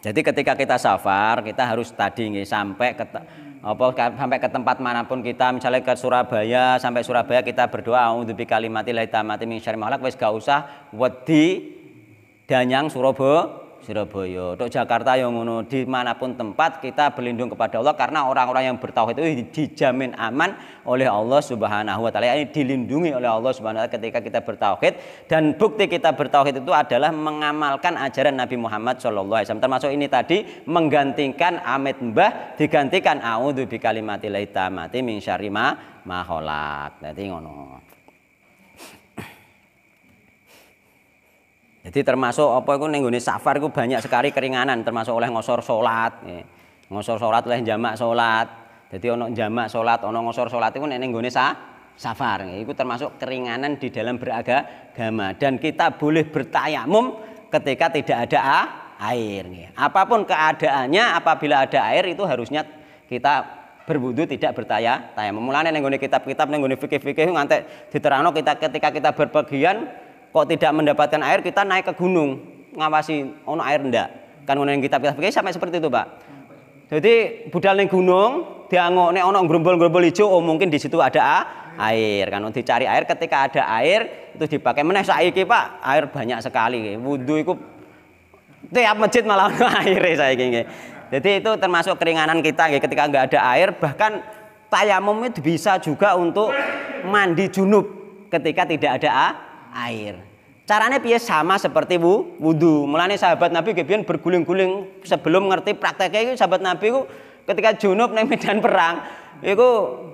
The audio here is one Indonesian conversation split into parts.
Jadi ketika kita safar, kita harus tadi nih sampai ke apa sampai ke tempat manapun kita misalnya ke Surabaya sampai Surabaya kita berdoa auzubi kalimatil hitamati min syarri wis gak usah wedi danyang Surabaya Surabaya, untuk Jakarta yang ngono, dimanapun tempat kita berlindung kepada Allah karena orang-orang yang bertauhid itu dijamin aman oleh Allah Subhanahu wa taala. Ini dilindungi oleh Allah Subhanahu wa taala ketika kita bertauhid dan bukti kita bertauhid itu adalah mengamalkan ajaran Nabi Muhammad sallallahu alaihi wasallam. Termasuk ini tadi menggantikan amit mbah digantikan a'udzu bikalimatil tamati min syarri ma maholak. Dadi ngono. Jadi termasuk apa itu ning safar itu banyak sekali keringanan termasuk oleh ngosor solat Ya. Ngosor solat oleh jamak solat Jadi ono jamak solat ono ngosor solat itu nek ning sa safar. Ya. termasuk keringanan di dalam beragama dan kita boleh bertayamum ketika tidak ada air. Ya. Apapun keadaannya apabila ada air itu harusnya kita berbudu tidak bertaya tayamum. Mulane ning kitab-kitab ning fikih-fikih ngante diterangno kita ketika kita berpergian kok tidak mendapatkan air kita naik ke gunung ngawasi ono air ndak kan ono yang kita pakai sampai seperti itu pak jadi budal yang gunung dianggo nek ono gerombol-gerombol hijau oh mungkin di situ ada air kan untuk dicari air ketika ada air itu dipakai meneh saiki pak air banyak sekali wudhu itu tiap masjid malah ono air saiki nggih jadi itu termasuk keringanan kita ketika nggak ada air bahkan tayamum itu bisa juga untuk mandi junub ketika tidak ada air air. Caranya piye sama seperti bu, wudhu. Mulane sahabat Nabi kebian berguling-guling sebelum ngerti prakteknya itu sahabat Nabi itu ketika junub naik medan perang itu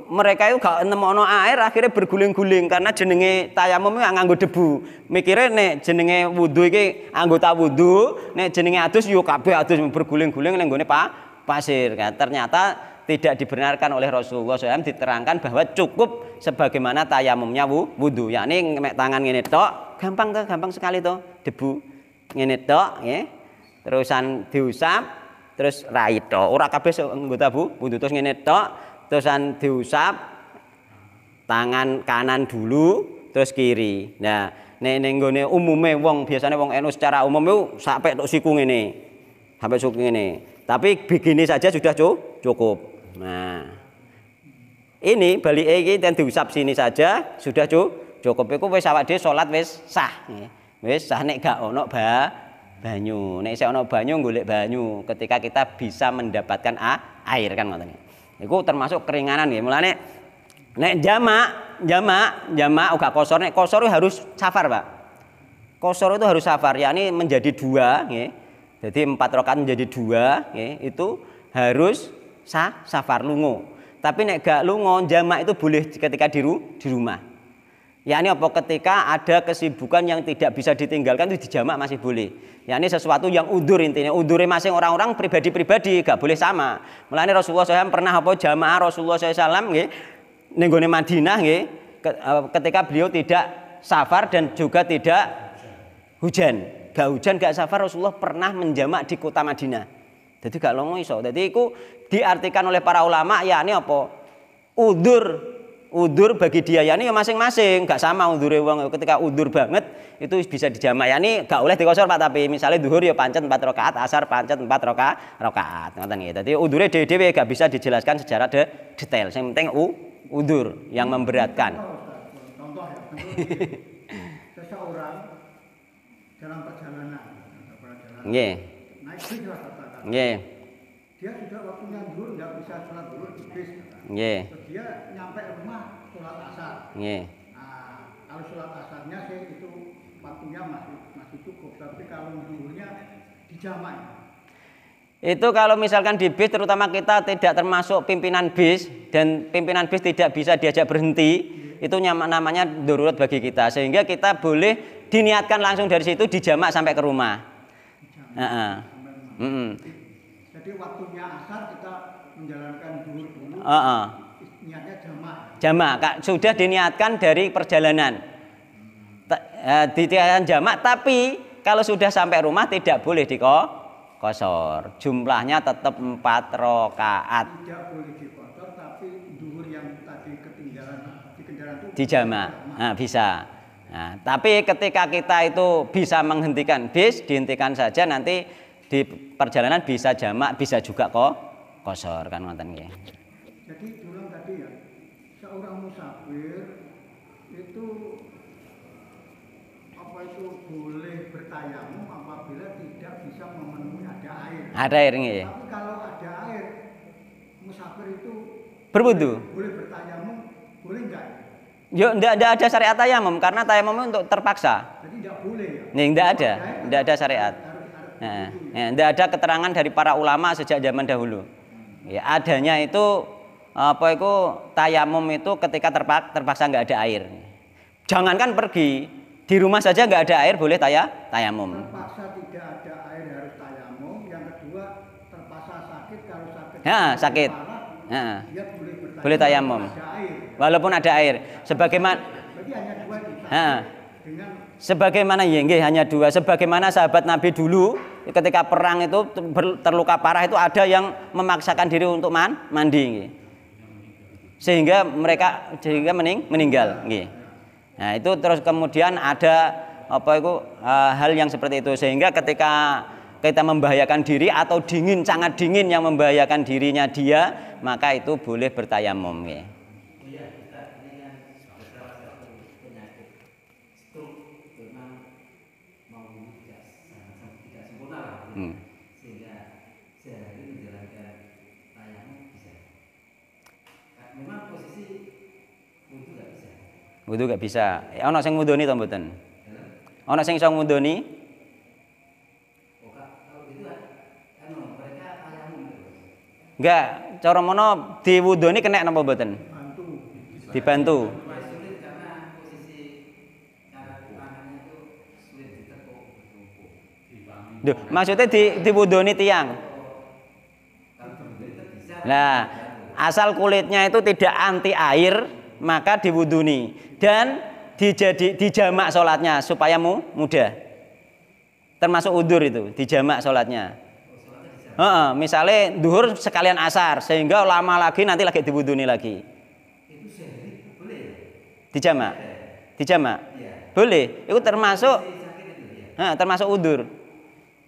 mereka itu gak nemu air akhirnya berguling-guling karena jenenge tayamum itu nganggo debu mikirnya nek jenenge wudhu iki anggota wudhu nek jenenge adus yuk kabeh adus berguling-guling neng gone pa, pasir kan ternyata tidak dibenarkan oleh Rasulullah SAW diterangkan bahwa cukup sebagaimana tayamumnya wudhu yakni ngemek tangan ngene tok gampang tuh gampang sekali tuh debu ngene tok ya terusan diusap terus rai tok ora kabeh anggota bu wudhu terus ngene tok terusan diusap tangan kanan dulu terus kiri nah nek ning gone umume wong biasanya wong eno secara umum itu sampai tok siku ngene sampai suku ngene tapi begini saja sudah cukup Nah, ini Bali iki dan diusap sini saja sudah cuk cukup itu wes awak sholat sholat wes sah. wes sah nek gak ono ba banyu. Nek saya ono banyu golek banyu ketika kita bisa mendapatkan a air kan ngoten. itu termasuk keringanan ya Mulane nek Jama Jama Jama uga kosor nek kosor harus safar, Pak. Kosor itu harus safar, ya ini menjadi dua nih Jadi empat rokan menjadi dua nih itu harus sa safar lungo. Tapi nek gak lungo jamak itu boleh ketika di, di rumah. ini apa ketika ada kesibukan yang tidak bisa ditinggalkan itu di dijamak masih boleh. ya ini sesuatu yang udur intinya. Udure masing orang-orang pribadi-pribadi gak boleh sama. Melainkan Rasulullah SAW pernah apa jamaah Rasulullah SAW nggih nih Madinah nge e, ketika beliau tidak safar dan juga tidak hujan. Gak hujan gak safar Rasulullah pernah menjamak di kota Madinah. Jadi gak longo iso. Jadi itu diartikan oleh para ulama ya ini apa? Udur udur bagi dia ya ini ya masing-masing gak sama udure wong ketika udur banget itu bisa dijamak ya ini gak boleh dikosor pak tapi misalnya duhur ya pancet empat rokaat, asar pancet empat rakaat rakaat ngoten gitu jadi udure dhewe gak bisa dijelaskan secara de detail yang penting u udur yang memberatkan seseorang dalam perjalanan perjalanan naik Nggih. Dia sudah waktunya dulur nggak bisa sholat dulur di bis. Nggih. Dia nyampe rumah sholat asar. Nggih. Nah, kalau sholat asarnya sih itu waktunya masih masih cukup, tapi kalau di jamak. Itu kalau misalkan di bis terutama kita tidak termasuk pimpinan bis dan pimpinan bis tidak bisa diajak berhenti, iya. itu namanya darurat bagi kita sehingga kita boleh diniatkan langsung dari situ dijamak sampai ke rumah. Dijamak, uh -uh. Sampai rumah. Mm -mm. Jadi waktunya asar kita menjalankan duhur dulu. Uh ah, -uh. Ah. Niatnya jamak. Jamak, Kak. Sudah diniatkan dari perjalanan. Hmm. Eh, Ditiadakan jamak, tapi kalau sudah sampai rumah tidak boleh diko kosor. Jumlahnya tetap empat rokaat. Tidak boleh dikosor, tapi duhur yang tadi ketinggalan di kendaraan itu dijamak. Nah, bisa. Nah, tapi ketika kita itu bisa menghentikan bis, dihentikan saja nanti di perjalanan bisa jamak bisa juga kok kosor kan ngoten nggih. Jadi dulu tadi ya seorang musafir itu apa itu boleh bertayamum apabila tidak bisa memenuhi ada air. Ada air nggih. Tapi kalau ada air musafir itu berwudu. Boleh, bertayamum boleh enggak? Yo, ndak ada syariat tayamum karena tayamum untuk terpaksa. Jadi ndak boleh ya. Nih, ndak ada. ndak ada syariat. Nah, ya, tidak ada keterangan dari para ulama sejak zaman dahulu. Ya, adanya itu apa itu tayamum itu ketika terpak, terpaksa nggak ada air. Jangankan pergi, di rumah saja nggak ada air boleh taya tayamum. Terpaksa tidak ada air harus tayamum. Yang kedua terpaksa sakit kalau sakit. Ya, sakit. Parah, ya. Dia boleh, boleh tayamum. Ada air. Walaupun ada air. Sebagaimana. Berarti hanya dua. Sebagaimana yengge iya, hanya dua, sebagaimana sahabat Nabi dulu ketika perang itu terluka parah itu ada yang memaksakan diri untuk man, mandi Sehingga mereka sehingga mening, meninggal Nah, itu terus kemudian ada apa itu eh, hal yang seperti itu sehingga ketika kita membahayakan diri atau dingin sangat dingin yang membahayakan dirinya dia maka itu boleh bertayamum ya. Wudu gak bisa. Eh, ono sing mudoni ta mboten? Ono sing iso mudoni? Enggak, cara mana diwudoni kena napa mboten? Dibantu. Duh, maksudnya di di diwudoni tiang. Nah, asal kulitnya itu tidak anti air, maka diwuduni dan dijadi dijamak sholatnya supaya mu mudah termasuk udur itu dijamak sholatnya oh, uh, misalnya duhur sekalian asar sehingga lama lagi nanti lagi diwuduni lagi dijamak dijamak boleh itu termasuk termasuk udur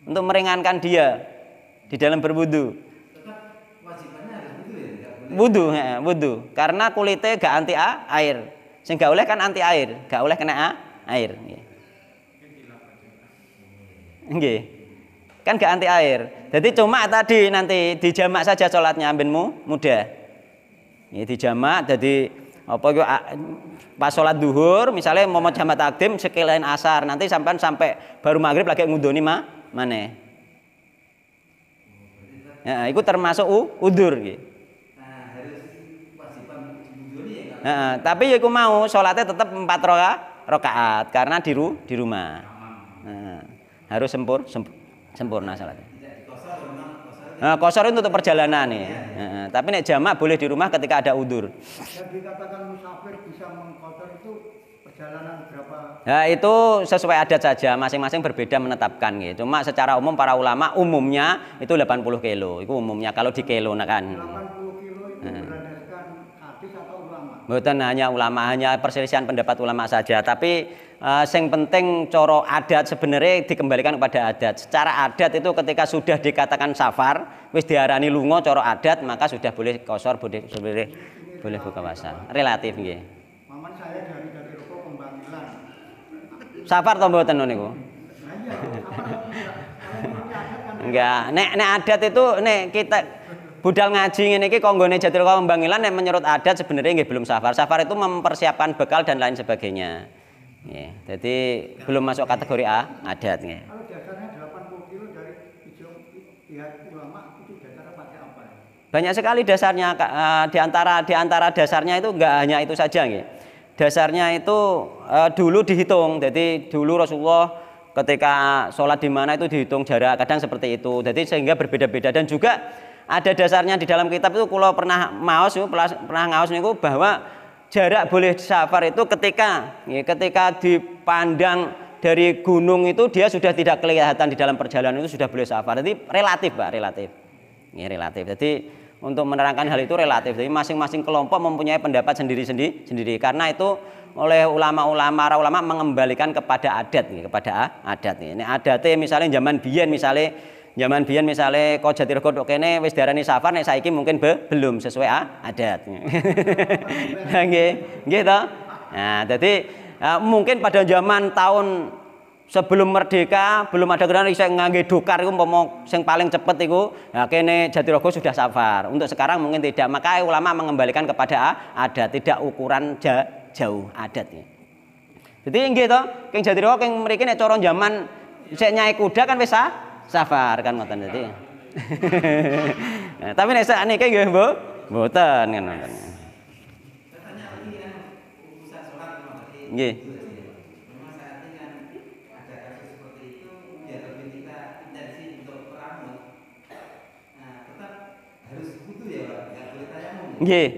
untuk meringankan dia di dalam berwudu wudu wudhu karena kulitnya gak anti a, air sehingga oleh kan anti air gak oleh kena a, air Oke. kan gak anti air jadi cuma tadi nanti dijamak saja sholatnya ambilmu muda ini dijamak jadi apa itu pas sholat duhur misalnya mau jamak takdim sekilain asar nanti sampai sampai baru maghrib lagi ngudoni mah mana ya itu termasuk u, udur gitu. Nah, tapi ya aku mau sholatnya tetap empat roka, rokaat karena di di rumah. Nah, harus sempur, sempurna sholatnya. Nah, kosor itu untuk perjalanan nih. Ya. Nah, tapi nek jamak boleh di rumah ketika ada udur. Jadi musafir bisa mengkotor itu perjalanan berapa? Nah, itu sesuai adat saja, masing-masing berbeda menetapkan gitu. Cuma secara umum para ulama umumnya itu 80 kilo. Itu umumnya kalau di kilo nah kan. Bukan hanya ulama, hanya perselisihan pendapat ulama saja, tapi uh, penting coro adat sebenarnya dikembalikan kepada adat. Secara adat itu ketika sudah dikatakan safar, wis diarani lungo coro adat, maka sudah boleh kosor, boleh boleh, boleh buka puasa. Relatif nggih. Maman saya dari dari rokok pembangkilan. Safar to mboten niku? Iya, Enggak, nek nek adat itu nek kita budal ngaji ini ki konggone kau Pembangilan yang menyerut adat sebenarnya nggih belum safar. Safar itu mempersiapkan bekal dan lain sebagainya. ya, Jadi belum masuk kategori A adat nggih. Banyak sekali dasarnya eh, di antara di antara dasarnya itu enggak hanya itu saja nggih. Dasarnya itu eh, dulu dihitung. Jadi dulu Rasulullah ketika sholat di mana itu dihitung jarak kadang seperti itu jadi sehingga berbeda-beda dan juga ada dasarnya di dalam kitab itu kalau pernah maos itu pernah ngaos niku bahwa jarak boleh safar itu ketika ya, ketika dipandang dari gunung itu dia sudah tidak kelihatan di dalam perjalanan itu sudah boleh safar. Jadi relatif, Pak, relatif. Ya, relatif. Jadi untuk menerangkan hal itu relatif. Jadi masing-masing kelompok mempunyai pendapat sendiri-sendiri sendiri. Karena itu oleh ulama-ulama, para ulama mengembalikan kepada adat nih, ya, kepada adat ya. Ini adatnya misalnya zaman biyen misalnya Zaman biyen misale kok Jatirogo oke kene wis diarani safar nek saiki mungkin be, belum sesuai ah, adat. Nah, nggih, gitu? Nah, jadi uh, eh, mungkin pada zaman tahun sebelum merdeka belum ada kenal iso ngangge dokar iku umpama sing paling cepet itu ya nah, kene Jatirogo sudah safar. Untuk sekarang mungkin tidak. Maka ulama mengembalikan kepada ada tidak ukuran jauh, jauh adatnya. Jadi gitu, Keng King Jatirogo king mereka nek cara zaman bisa nyai kuda kan bisa? safar kan ngoten dadi. nah, tapi nek sak niki nggih mbo mboten kan ngoten. Nggih. Nggih.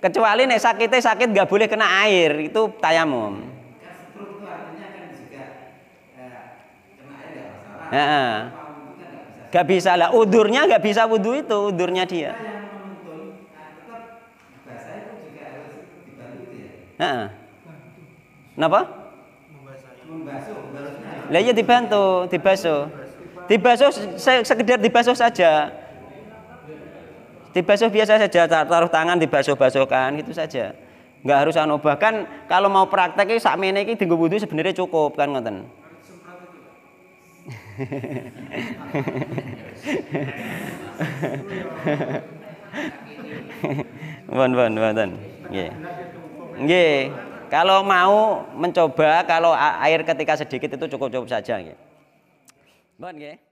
Kecuali nek sakitnya sakit nggak boleh kena air, itu tayamum. Nah, Gak bisa lah, udurnya gak bisa wudhu itu, udurnya dia. Nah, Kenapa? Ya. Lah iya dibantu, dibasuh. Dibasuh sekedar dibasuh saja. Dibasuh biasa saja, taruh tangan dibasuh-basuhkan gitu saja. Enggak harus anu bahkan kalau mau praktek sak sakmene iki dinggo wudu sebenarnya cukup kan ngoten. Bon bon bon. Nggih. Nggih. Kalau mau mencoba kalau air ketika sedikit itu cukup-cukup saja nggih. Bon nggih.